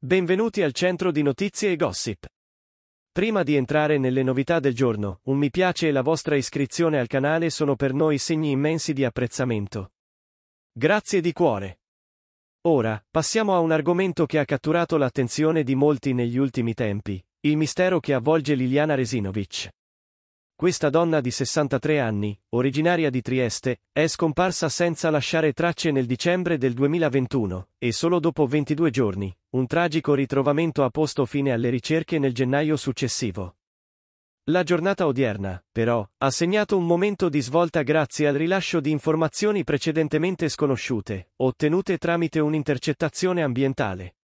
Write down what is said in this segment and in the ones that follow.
Benvenuti al centro di notizie e gossip. Prima di entrare nelle novità del giorno, un mi piace e la vostra iscrizione al canale sono per noi segni immensi di apprezzamento. Grazie di cuore. Ora, passiamo a un argomento che ha catturato l'attenzione di molti negli ultimi tempi, il mistero che avvolge Liliana Resinovic. Questa donna di 63 anni, originaria di Trieste, è scomparsa senza lasciare tracce nel dicembre del 2021, e solo dopo 22 giorni, un tragico ritrovamento ha posto fine alle ricerche nel gennaio successivo. La giornata odierna, però, ha segnato un momento di svolta grazie al rilascio di informazioni precedentemente sconosciute, ottenute tramite un'intercettazione ambientale.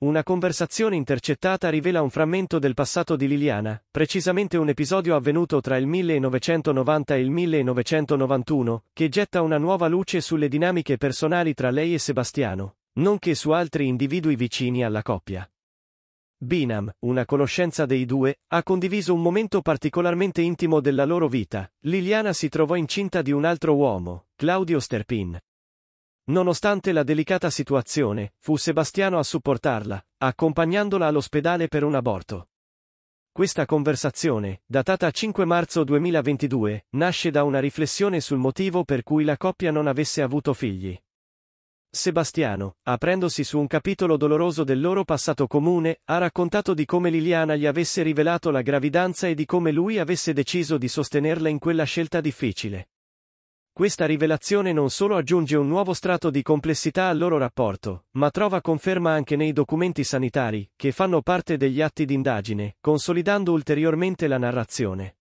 Una conversazione intercettata rivela un frammento del passato di Liliana, precisamente un episodio avvenuto tra il 1990 e il 1991, che getta una nuova luce sulle dinamiche personali tra lei e Sebastiano, nonché su altri individui vicini alla coppia. Binam, una conoscenza dei due, ha condiviso un momento particolarmente intimo della loro vita. Liliana si trovò incinta di un altro uomo, Claudio Sterpin, Nonostante la delicata situazione, fu Sebastiano a supportarla, accompagnandola all'ospedale per un aborto. Questa conversazione, datata 5 marzo 2022, nasce da una riflessione sul motivo per cui la coppia non avesse avuto figli. Sebastiano, aprendosi su un capitolo doloroso del loro passato comune, ha raccontato di come Liliana gli avesse rivelato la gravidanza e di come lui avesse deciso di sostenerla in quella scelta difficile. Questa rivelazione non solo aggiunge un nuovo strato di complessità al loro rapporto, ma trova conferma anche nei documenti sanitari, che fanno parte degli atti d'indagine, consolidando ulteriormente la narrazione.